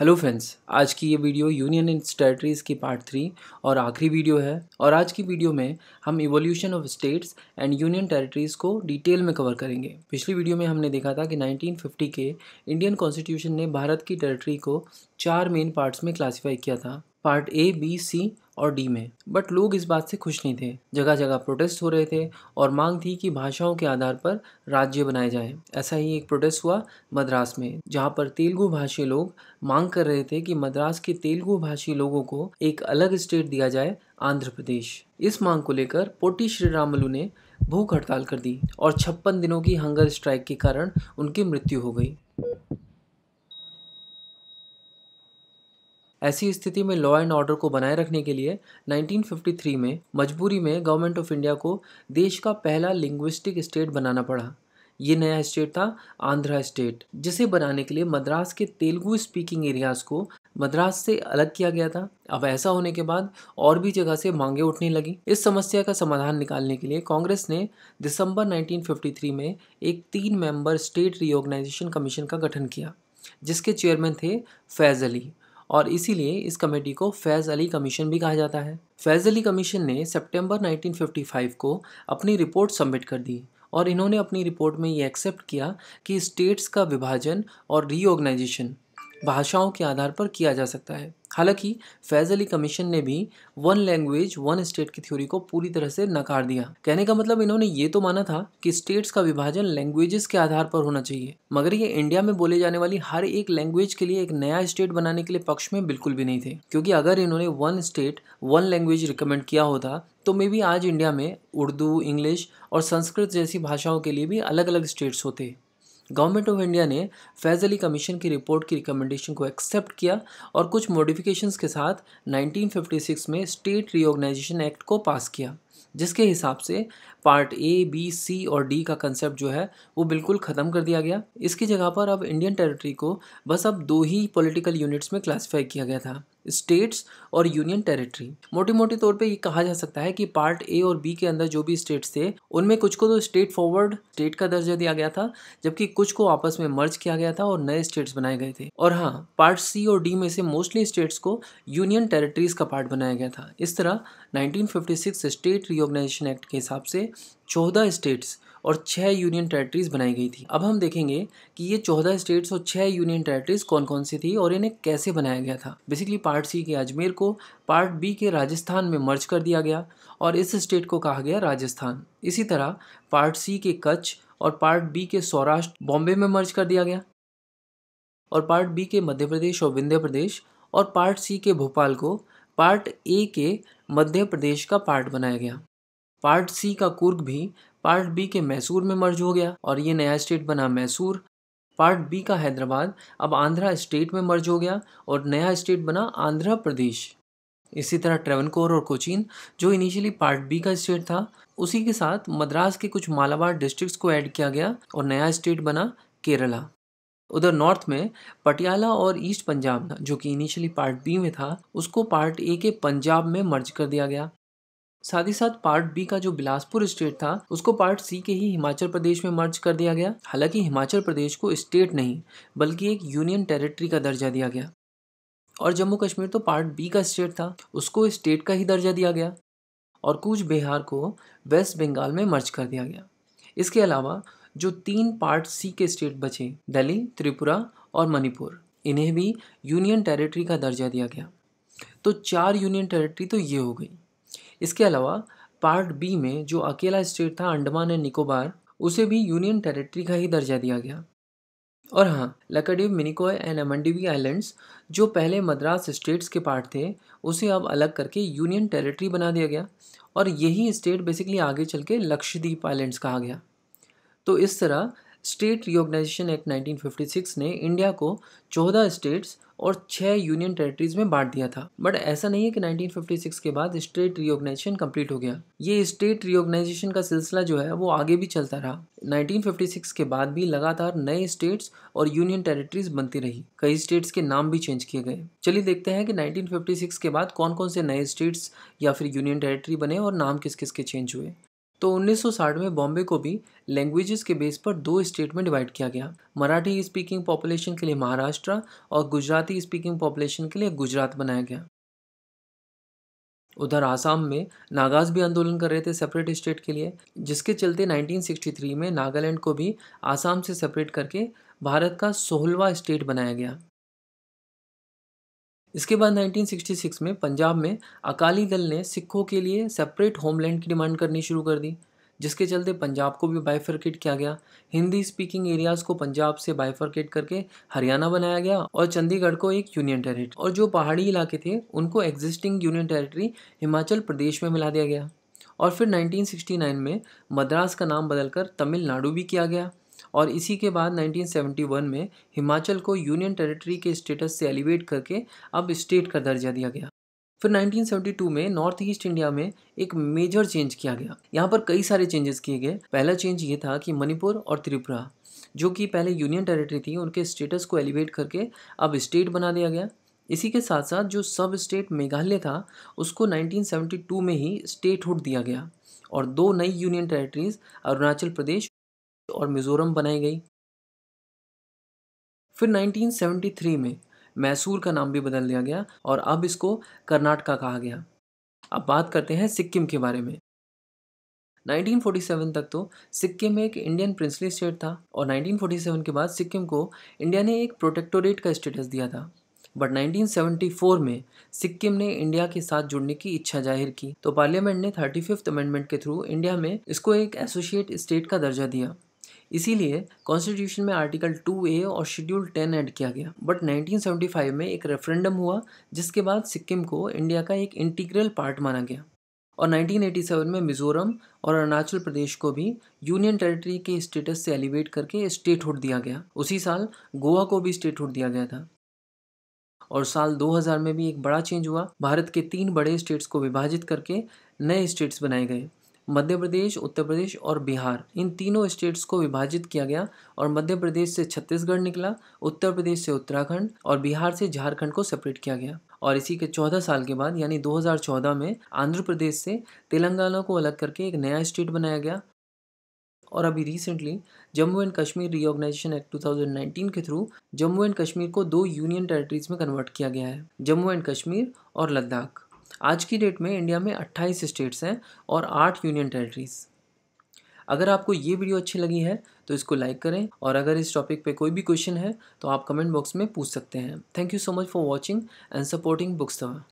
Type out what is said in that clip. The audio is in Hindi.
हेलो फ्रेंड्स आज की ये वीडियो यूनियन इन टेरिटरीज की पार्ट थ्री और आखिरी वीडियो है और आज की वीडियो में हम evolution of states and union territories को डिटेल में कवर करेंगे पिछली वीडियो में हमने देखा था कि 1950 के इंडियन कॉन्स्टिट्यूशन ने भारत की टेरिटरी को चार मेन पार्ट्स में क्लासीफाई किया था पार्ट ए बी सी और डी में बट लोग इस बात से खुश नहीं थे जगह जगह प्रोटेस्ट हो रहे थे और मांग थी कि भाषाओं के आधार पर राज्य बनाए जाएं ऐसा ही एक प्रोटेस्ट हुआ मद्रास में जहां पर तेलुगु भाषी लोग मांग कर रहे थे कि मद्रास के तेलुगु भाषी लोगों को एक अलग स्टेट दिया जाए आंध्र प्रदेश इस मांग को लेकर पोटी श्री श्रीरामलू ने भूख हड़ताल कर दी और छप्पन दिनों की हंगर स्ट्राइक के कारण उनकी मृत्यु हो गई ऐसी स्थिति में लॉ एंड ऑर्डर को बनाए रखने के लिए 1953 में मजबूरी में गवर्नमेंट ऑफ इंडिया को देश का पहला लिंग्विस्टिक स्टेट बनाना पड़ा ये नया स्टेट था आंध्रा स्टेट जिसे बनाने के लिए मद्रास के तेलुगु स्पीकिंग एरियाज को मद्रास से अलग किया गया था अब ऐसा होने के बाद और भी जगह से मांगे उठने लगी इस समस्या का समाधान निकालने के लिए कांग्रेस ने दिसंबर 1953 में एक तीन मेंबर स्टेट रिओर्गनाइजेशन कमीशन का गठन किया जिसके चेयरमैन थे फैज़ अली और इसीलिए इस कमेटी को फैज़ अली कमीशन भी कहा जाता है फैज़ अली कमीशन ने सितंबर 1955 को अपनी रिपोर्ट सबमिट कर दी और इन्होंने अपनी रिपोर्ट में ये एक्सेप्ट किया कि स्टेट्स का विभाजन और रीऑर्गेनाइजेशन भाषाओं के आधार पर किया जा सकता है हालांकि फैज़ अली कमीशन ने भी वन लैंग्वेज वन स्टेट की थ्योरी को पूरी तरह से नकार दिया कहने का मतलब इन्होंने ये तो माना था कि स्टेट्स का विभाजन लैंग्वेजेस के आधार पर होना चाहिए मगर ये इंडिया में बोले जाने वाली हर एक लैंग्वेज के लिए एक नया स्टेट बनाने के लिए पक्ष में बिल्कुल भी नहीं थे क्योंकि अगर इन्होंने one state one language recommend किया होता तो मे बी आज इंडिया में उर्दू इंग्लिश और संस्कृत जैसी भाषाओं के लिए भी अलग अलग स्टेट्स होते गवर्नमेंट ऑफ इंडिया ने फैज़ अली कमीशन की रिपोर्ट की रिकमेंडेशन को एक्सेप्ट किया और कुछ मॉडिफिकेशंस के साथ 1956 में स्टेट रीऑर्गेनाइजेशन एक्ट को पास किया जिसके हिसाब से पार्ट ए बी सी और डी का कंसेप्ट जो है वो बिल्कुल ख़त्म कर दिया गया इसकी जगह पर अब इंडियन टेरिटरी को बस अब दो ही पॉलिटिकल यूनिट्स में क्लासिफाई किया गया था स्टेट्स और यूनियन टेरिटरी मोटी मोटी तौर पे ये कहा जा सकता है कि पार्ट ए और बी के अंदर जो भी स्टेट्स थे उनमें कुछ को तो स्टेट फॉरवर्ड स्टेट का दर्जा दिया गया था जबकि कुछ को आपस में मर्ज किया गया था और नए स्टेट्स बनाए गए थे और हाँ पार्ट सी और डी में से मोस्टली स्टेट्स को यूनियन टेरिटरीज का पार्ट बनाया गया था इस तरह 1956 स्टेट रिओर्गनाइजेशन एक्ट के हिसाब से चौदह स्टेट्स और 6 यूनियन टेरेटरीज बनाई गई थी अब हम देखेंगे कि ये चौदह स्टेट्स और छः यूनियन टेरेटरीज कौन कौन सी थी और इन्हें कैसे बनाया गया था बेसिकली पार्ट सी के अजमेर को पार्ट बी के राजस्थान में मर्ज कर दिया गया और इस स्टेट को कहा गया राजस्थान इसी तरह पार्ट सी के कच्छ और पार्ट बी के सौराष्ट्र बॉम्बे में मर्ज कर दिया गया और पार्ट बी के मध्य प्रदेश और विंध्य प्रदेश और पार्ट सी के भोपाल को पार्ट ए के मध्य प्रदेश का पार्ट बनाया गया पार्ट सी का कुर्ग भी पार्ट बी के मैसूर में मर्ज हो गया और ये नया स्टेट बना मैसूर पार्ट बी का हैदराबाद अब आंध्रा स्टेट में मर्ज हो गया और नया स्टेट बना आंध्र प्रदेश इसी तरह ट्रेवनकोर और कोचीन जो इनिशियली पार्ट बी का स्टेट था उसी के साथ मद्रास के कुछ मालाबार डिस्ट्रिक्ट्स को ऐड किया गया और नया स्टेट बना केरला उधर नॉर्थ में पटियाला और ईस्ट पंजाब जो कि इनिशियली पार्ट बी में था उसको पार्ट ए के पंजाब में मर्ज कर दिया गया साथ ही साथ पार्ट बी का जो बिलासपुर स्टेट था उसको पार्ट सी के ही हिमाचल प्रदेश में मर्ज कर दिया गया हालांकि हिमाचल प्रदेश को स्टेट नहीं बल्कि एक यूनियन टेरिटरी का दर्जा दिया गया और जम्मू कश्मीर तो पार्ट बी का स्टेट था उसको स्टेट का ही दर्जा दिया गया और कुछ बिहार को वेस्ट बंगाल में मर्ज कर दिया गया इसके अलावा जो तीन पार्ट सी के स्टेट बचे दिल्ली त्रिपुरा और मणिपुर इन्हें भी यूनियन टेरिटरी का दर्जा दिया गया तो चार यूनियन टेरिटरी तो ये हो गई इसके अलावा पार्ट बी में जो अकेला स्टेट था अंडमान एंड निकोबार उसे भी यूनियन टेरिटरी का ही दर्जा दिया गया और हाँ लकडीव मिनिकोय एंड एमंडीवी आइलैंड्स जो पहले मद्रास स्टेट्स के पार्ट थे उसे अब अलग करके यूनियन टेरिटरी बना दिया गया और यही स्टेट बेसिकली आगे चल के लक्षद्वीप आइलैंड्स कहा गया तो इस तरह स्टेट रिओर्गनाइजेशन एक्ट 1956 ने इंडिया को 14 स्टेट्स और 6 यूनियन टेरिटरीज में बांट दिया था बट ऐसा नहीं है कि 1956 के बाद स्टेट रिओर्गनाइजेशन कंप्लीट हो गया ये स्टेट रिओर्गनाइजेशन का सिलसिला जो है वो आगे भी चलता रहा 1956 के बाद भी लगातार नए स्टेट्स और यूनियन टेरिटरीज बनती रही कई स्टेट्स के नाम भी चेंज किए गए चलिए देखते हैं कि 1956 के बाद कौन कौन से नए स्टेट्स या फिर यूनियन टेरिटरी बने और नाम किस किस के चेंज हुए तो 1960 में बॉम्बे को भी लैंग्वेजेस के बेस पर दो स्टेट में डिवाइड किया गया मराठी स्पीकिंग पॉपुलेशन के लिए महाराष्ट्र और गुजराती स्पीकिंग पॉपुलेशन के लिए गुजरात बनाया गया उधर आसाम में नागाज भी आंदोलन कर रहे थे सेपरेट स्टेट के लिए जिसके चलते 1963 में नागालैंड को भी आसाम से सेपरेट करके भारत का सोलहवा स्टेट बनाया गया इसके बाद 1966 में पंजाब में अकाली दल ने सिखों के लिए सेपरेट होमलैंड की डिमांड करनी शुरू कर दी जिसके चलते पंजाब को भी बाइफर्केट किया गया हिंदी स्पीकिंग एरियाज को पंजाब से बाइफर्केट करके हरियाणा बनाया गया और चंडीगढ़ को एक यूनियन टेरिटरी और जो पहाड़ी इलाके थे उनको existing union territory Himachal Pradesh में मिला दिया गया और फिर 1969 में मद्रास का नाम बदलकर तमिलनाडु भी किया गया और इसी के बाद 1971 में हिमाचल को यूनियन टेरिटरी के स्टेटस से एलिवेट करके अब स्टेट का दर्जा दिया गया फिर 1972 में नॉर्थ ईस्ट इंडिया में एक मेजर चेंज किया गया यहाँ पर कई सारे चेंजेस किए गए पहला चेंज ये था कि मणिपुर और त्रिपुरा जो कि पहले यूनियन टेरिटरी थी उनके स्टेटस को एलिवेट करके अब स्टेट बना दिया गया इसी के साथ साथ जो सब स्टेट मेघालय था उसको 1972 में ही स्टेटहुड दिया गया और दो नई यूनियन टेरिटरीज अरुणाचल प्रदेश और मिज़ोरम बनाई गई फिर 1973 में मैसूर का नाम भी बदल दिया गया और अब इसको कर्नाटका कहा गया अब बात करते हैं सिक्किम के बारे में 1947 तक तो सिक्किम एक इंडियन प्रिंसली स्टेट था और 1947 के बाद सिक्किम को इंडिया ने एक प्रोटेक्टोरेट का स्टेटस दिया था बट 1974 में सिक्किम ने इंडिया के साथ जुड़ने की इच्छा जाहिर की तो पार्लियामेंट ने थर्टी फिफ्थ अमेंडमेंट के थ्रू इंडिया में इसको एक एसोसिएट स्टेट का दर्जा दिया इसीलिए कॉन्स्टिट्यूशन में आर्टिकल टू ए और शेड्यूल टेन ऐड किया गया बट 1975 में एक रेफरेंडम हुआ जिसके बाद सिक्किम को इंडिया का एक इंटीग्रल पार्ट माना गया और 1987 में मिजोरम और अरुणाचल प्रदेश को भी यूनियन टेरिटरी के स्टेटस से एलिवेट करके स्टेटहुड दिया गया उसी साल गोवा को भी स्टेटहुड दिया गया था और साल 2000 में भी एक बड़ा चेंज हुआ भारत के तीन बड़े स्टेट्स को विभाजित करके नए स्टेट्स बनाए गए मध्य प्रदेश उत्तर प्रदेश और बिहार इन तीनों स्टेट्स को विभाजित किया गया और मध्य प्रदेश से छत्तीसगढ़ निकला उत्तर प्रदेश से उत्तराखंड और बिहार से झारखंड को सेपरेट किया गया और इसी के 14 साल के बाद यानी 2014 में आंध्र प्रदेश से तेलंगाना को अलग करके एक नया स्टेट बनाया गया और अभी recently Jammu and Kashmir reorganisation act 2019 के थ्रू जम्मू एंड कश्मीर को दो यूनियन टेरिटरीज में कन्वर्ट किया गया है जम्मू एंड कश्मीर और लद्दाख आज की डेट में इंडिया में 28 स्टेट्स हैं और 8 यूनियन टेरिटरीज़ अगर आपको ये वीडियो अच्छी लगी है तो इसको लाइक करें और अगर इस टॉपिक पे कोई भी क्वेश्चन है तो आप कमेंट बॉक्स में पूछ सकते हैं thank you so much for watching and supporting books दवा